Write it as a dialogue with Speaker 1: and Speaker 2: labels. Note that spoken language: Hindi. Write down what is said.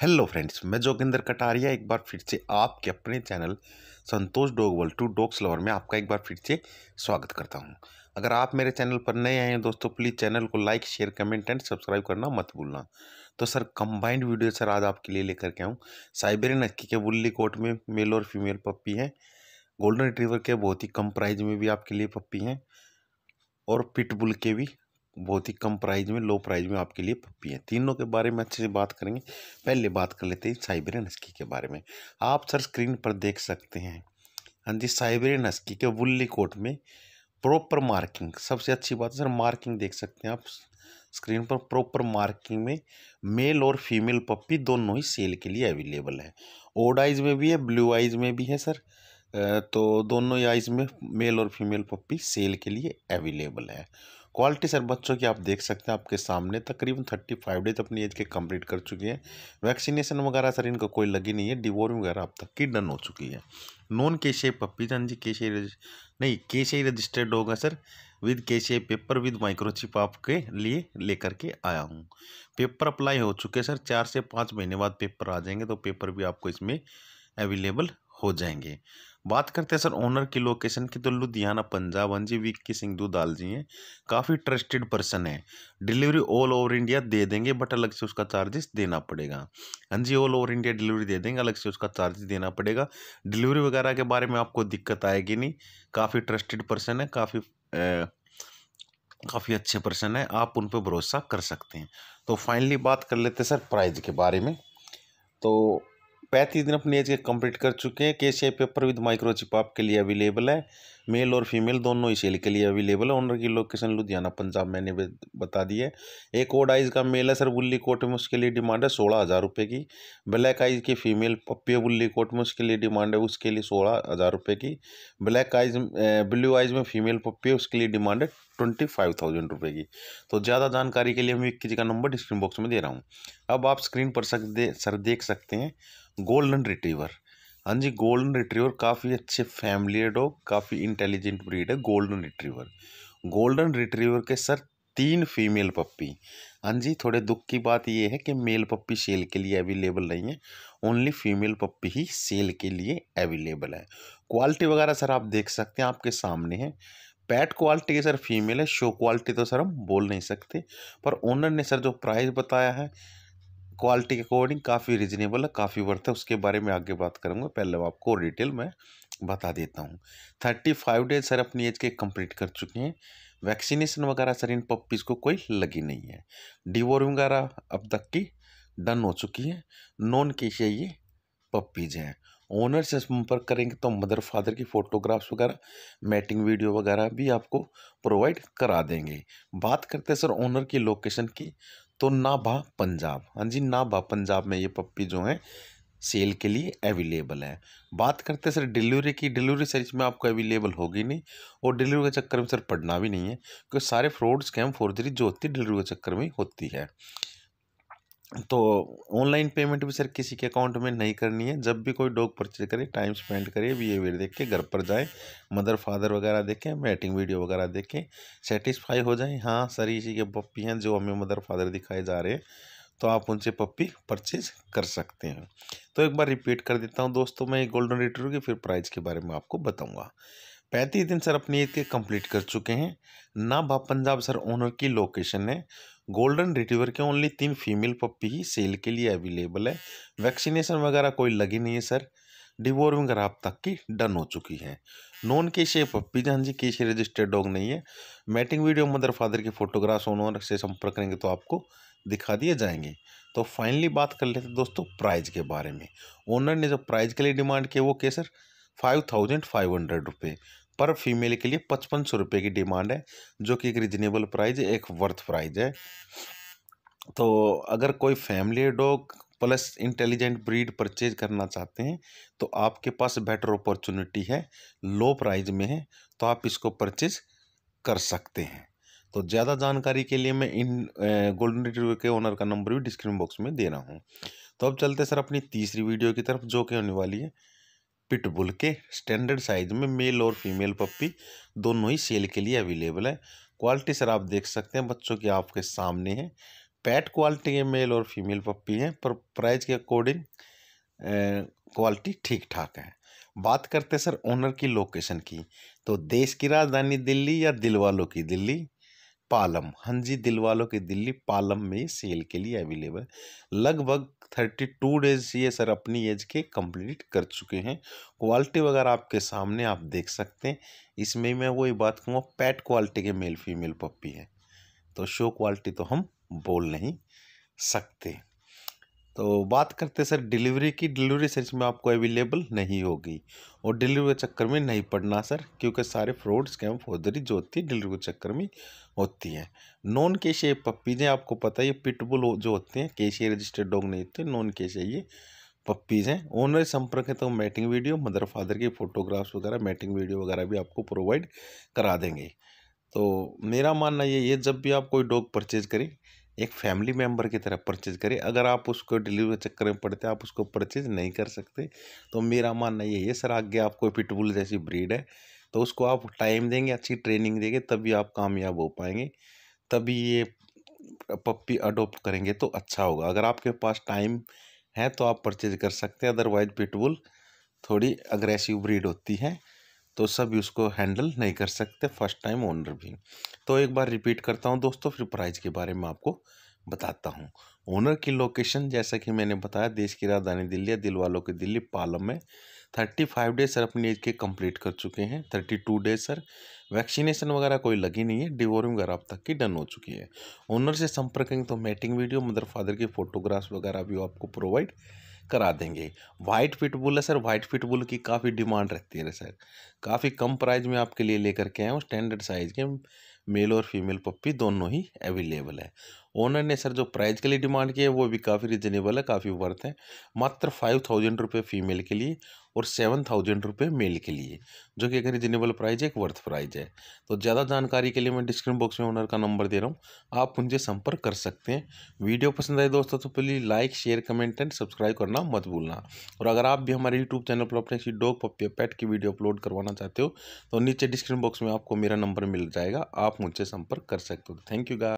Speaker 1: हेलो फ्रेंड्स मैं जोगिंदर कटारिया एक बार फिर से आपके अपने channel Santosh dog world to dogs lover में आपका एक बार फिर से स्वागत करता हूं अगर आप मेरे चैनल पर नए आए हैं दोस्तों प्लीज़ चैनल को like share comment and subscribe करना मत भूलना तो सर कंबाइंड वीडियो सर आज आपके लिए लेकर के आऊँ साइबेरियन हक्की के बुल्ली कोट में मेल और फीमेल पप्पी हैं गोल्डन रिट्रीवर के बहुत ही कम प्राइज में भी आपके लिए पप्पी हैं और पिटबुल के भी बहुत ही कम प्राइस में लो प्राइस में आपके लिए पप्पी हैं तीनों के बारे में अच्छे से बात करेंगे पहले बात कर लेते हैं साइबेरियन हस्की के बारे में आप सर स्क्रीन पर देख सकते हैं हाँ जी साइबेरियन हस्की के वुल्ली कोट में प्रॉपर मार्किंग सबसे अच्छी बात है सर मार्किंग देख सकते हैं आप स्क्रीन पर प्रॉपर मार्किंग में मेल और फीमेल पप्पी दोनों ही सेल के लिए अवेलेबल है ओड आइज में भी है ब्लू आइज में भी है सर तो दोनों ही आइज में मेल और फीमेल पप्पी सेल के लिए अवेलेबल है क्वालिटी सर बच्चों की आप देख सकते हैं आपके सामने तकरीबन थर्टी फाइव डेज अपनी एज के कंप्लीट कर चुके हैं वैक्सीनेशन वगैरह सर इनको कोई लगी नहीं है डिवोर्म वगैरह अब तक की डन हो चुकी है नॉन केसीआई पप्पी जान जी केसीआई नहीं केसीआई रजिस्टर्ड होगा सर विद केशे पेपर विद माइक्रोचिप आपके लिए लेकर के आया हूँ पेपर अप्लाई हो चुके हैं सर चार से पाँच महीने बाद पेपर आ जाएंगे तो पेपर भी आपको इसमें अवेलेबल हो जाएंगे बात करते हैं सर ओनर की लोकेशन की तो लुधियाना पंजाब हाँ जी विक्की सिंह दाल जी हैं काफ़ी ट्रस्टेड पर्सन है डिलीवरी ऑल ओवर इंडिया दे देंगे बट अलग से उसका चार्जेस देना पड़ेगा हाँ जी ऑल ओवर इंडिया डिलीवरी दे देंगे अलग से उसका चार्जेस देना पड़ेगा डिलीवरी वगैरह के बारे में आपको दिक्कत आएगी नहीं काफ़ी ट्रस्टेड पर्सन है काफ़ी काफ़ी अच्छे पर्सन है आप उन पर भरोसा कर सकते हैं तो फाइनली बात कर लेते हैं सर प्राइज़ के बारे में तो पैंतीस दिन अपनी एज के कंप्लीट कर चुके हैं के पेपर विद माइक्रोचिप आपके लिए अवेलेबल है मेल और फीमेल दोनों ही सेल के लिए अवेलेबल है ऑनर की लोकेशन लुधियाना पंजाब मैंने बता दी है एक ओड आइज का मेल है सर बुल्ली कोट में उसके लिए डिमांड है सोलह हज़ार रुपये की ब्लैक आइज की फीमेल पप्पी बुल्ली कोट में उसके लिए डिमांड है उसके लिए सोलह हज़ार रुपये की ब्लैक आइज ब्लू आइज में फीमेल पप्पी उसके लिए डिमांड है ट्वेंटी फाइव थाउजेंड रुपये की तो ज़्यादा जानकारी के लिए मैं किसी का नंबर डिस्क्रिप्शन बॉक्स में दे रहा हूँ अब आप स्क्रीन पर सक दे सर देख सकते हैं गोल्डन रिट्रीवर हाँ जी गोल्डन रिट्रीवर काफ़ी अच्छे फैमिली है डॉग काफ़ी इंटेलिजेंट ब्रीड है गोल्डन रिट्रीवर गोल्डन रिट्रीवर के सर तीन फीमेल पप्पी हाँ जी थोड़े दुख की बात ये है कि मेल पप्पी सेल के लिए अवेलेबल नहीं है ओनली फीमेल पप्पी ही सेल के लिए अवेलेबल है क्वालिटी वगैरह सर आप देख सकते हैं आपके सामने है पैट क्वालिटी के सर फीमेल है शो क्वालिटी तो सर हम बोल नहीं सकते पर ओनर ने सर जो प्राइस बताया है क्वालिटी के अकॉर्डिंग काफ़ी रिजनेबल है काफ़ी वर्थ है उसके बारे में आगे बात करूँगा पहले आपको डिटेल में बता देता हूँ थर्टी फाइव डेज सर अपनी एज के कंप्लीट कर चुके हैं वैक्सीनेशन वगैरह सर इन पप्पीज़ को कोई लगी नहीं है डिवोरिंग वगैरह अब तक की डन हो चुकी है नॉन केशिया ये पप्पीज हैं ओनर से संपर्क करेंगे तो मदर फादर की फ़ोटोग्राफ्स वगैरह मैटिंग वीडियो वगैरह भी आपको प्रोवाइड करा देंगे बात करते हैं सर ओनर की लोकेशन की तो नाभा पंजाब हाँ जी नाभा पंजाब में ये पप्पी जो है सेल के लिए अवेलेबल है बात करते हैं सर डिलीवरी की डिलीवरी सर इसमें आपको अवेलेबल होगी नहीं और डिलीवरी के चक्कर में सर पढ़ना भी नहीं है क्योंकि सारे फ्रॉड स्कैम फोर्जरी जो होती है डिलीवरी के चक्कर में होती है तो ऑनलाइन पेमेंट भी सर किसी के अकाउंट में नहीं करनी है जब भी कोई डॉग परचेज करे टाइम स्पेंड करे बिहेवियर देख के घर पर जाए मदर फादर वगैरह देखें मैटिंग वीडियो वगैरह देखें सेटिस्फाई हो जाए हाँ सर इसी के पप्पी हैं जो हमें मदर फादर दिखाए जा रहे हैं तो आप उनसे पप्पी परचेज कर सकते हैं तो एक बार रिपीट कर देता हूँ दोस्तों मैं गोल्डन रिटर की फिर प्राइस के बारे में आपको बताऊँगा पैंतीस दिन सर अपनी ईद के कंप्लीट कर चुके हैं ना भा पंजाब सर ओनर की लोकेशन है गोल्डन रिटीवर के ओनली तीन फीमेल पप्पी ही सेल के लिए अवेलेबल है वैक्सीनेशन वगैरह कोई लगी नहीं है सर डिवोर्मिंग आप तक की डन हो चुकी है नॉन केस ये पप्पी जहाँ जी केस रजिस्टर्ड डॉग नहीं है मैटिंग वीडियो मदर फादर के फोटोग्राफ्स ओनर से संपर्क करेंगे तो आपको दिखा दिए जाएंगे तो फाइनली बात कर लेते दोस्तों प्राइज़ के बारे में ओनर ने जो प्राइज़ के लिए डिमांड किया वो के sir five thousand five hundred रुपये पर फीमेल के लिए पचपन सौ रुपये की डिमांड है जो कि एक रिजनेबल प्राइज है एक वर्थ प्राइज है तो अगर कोई family dog plus intelligent breed purchase करना चाहते हैं तो आपके पास बेटर अपॉर्चुनिटी है लो प्राइज में है तो आप इसको परचेज कर सकते हैं तो ज़्यादा जानकारी के लिए मैं इन गोल्डन रिट्रीवर के ओनर का नंबर भी डिस्क्रिप्शन बॉक्स में दे रहा हूँ तो अब चलते सर अपनी तीसरी वीडियो की तरफ जो कि होने वाली है पिटबुल के स्टैंडर्ड साइज में मेल और फीमेल पप्पी दोनों ही सेल के लिए अवेलेबल है क्वालिटी सर आप देख सकते हैं बच्चों की आपके सामने है पैट क्वालिटी के मेल और फीमेल पप्पी हैं पर प्राइस के अकॉर्डिंग क्वालिटी ठीक ठाक है बात करते सर ओनर की लोकेशन की तो देश की राजधानी दिल्ली या दिल वालों की दिल्ली पालम हाँ जी दिल वालों के दिल्ली पालम में सेल के लिए अवेलेबल लगभग थर्टी टू डेज ये सर अपनी एज के कंप्लीट कर चुके हैं क्वालिटी वगैरह आपके सामने आप देख सकते हैं इसमें मैं वही बात कहूँगा पैट क्वालिटी के मेल फीमेल पप्पी हैं तो शो क्वालिटी तो हम बोल नहीं सकते तो बात करते सर डिलीवरी की डिलीवरी सर इसमें आपको अवेलेबल नहीं होगी और डिलीवरी के चक्कर में नहीं पड़ना सर क्योंकि सारे फ्रॉड स्कैम फौजरी जो होती है डिलीवरी के चक्कर में होती हैं नॉन केशिया पप्पीज़ें आपको पता है ये पिटबुल जो होते हैं ये रजिस्टर्ड डॉग नहीं होते नॉन केशे ये पप्पीज़ हैं ऑनलाइन संपर्क है तो मैटिंग वीडियो मदर फादर की फ़ोटोग्राफ्स वगैरह मैटिंग वीडियो वगैरह भी आपको प्रोवाइड करा देंगे तो मेरा मानना ये है जब भी आप कोई डॉग परचेज करें एक फैमिली मेम्बर की तरह परचेज करें अगर आप उसको डिलीवरी चक्कर में पड़ते आप उसको परचेज नहीं कर सकते तो मेरा मानना यही है सर आगे आपको पिटबुल जैसी ब्रीड है तो उसको आप टाइम देंगे अच्छी ट्रेनिंग देंगे तभी आप कामयाब हो पाएंगे तभी ये पप्पी अडोप्ट करेंगे तो अच्छा होगा अगर आपके पास टाइम है तो आप परचेज कर सकते हैं अदरवाइज पिटबुल थोड़ी अग्रेसिव ब्रीड होती है तो सब उसको हैंडल नहीं कर सकते फर्स्ट टाइम ओनर भी तो एक बार रिपीट करता हूँ दोस्तों फिर प्राइज़ के बारे में आपको बताता हूँ ओनर की लोकेशन जैसा कि मैंने बताया देश की राजधानी दिल्ली दिल वालों की दिल्ली पालम में थर्टी फाइव डेज सर अपनी एज के कंप्लीट कर चुके हैं thirty two days sir vaccination वगैरह कोई लगी नहीं है डिवोरिंग वगैरह अब तक की डन हो चुकी है ओनर से संपर्क करेंगे तो मैटिंग वीडियो मदर फादर की फ़ोटोग्राफ्स वगैरह भी आपको प्रोवाइड करा देंगे वाइट पिटबुल है सर वाइट पिटबुल की काफ़ी डिमांड रहती है सर काफ़ी कम प्राइस में आपके लिए लेकर के आए हैं स्टैंडर्ड साइज़ के मेल और फीमेल पप्पी दोनों ही अवेलेबल है ओनर ने सर जो प्राइस के लिए डिमांड किया है वो भी काफ़ी रिजनेबल है काफ़ी वर्थ है मात्र फाइव थाउजेंड रुपये फीमेल के लिए और सेवन थाउजेंड रुपये मेल के लिए जो कि एक रिजनेबल प्राइज है एक वर्थ प्राइज है तो ज़्यादा जानकारी के लिए मैं डिस्क्रिप्शन बॉक्स में ओनर का नंबर दे रहा हूँ आप उनसे संपर्क कर सकते हैं वीडियो पसंद आए दोस्तों तो please like share comment and subscribe करना मत भूलना और अगर आप भी हमारे यूट्यूब चैनल पर अपने किसी डॉग पपिया पैट की वीडियो अपलोड करवाना चाहते हो तो नीचे डिस्क्रिप्शन बॉक्स में आपको मेरा नंबर मिल जाएगा आप मुझसे संपर्क कर सकते हो थैंक यू गाय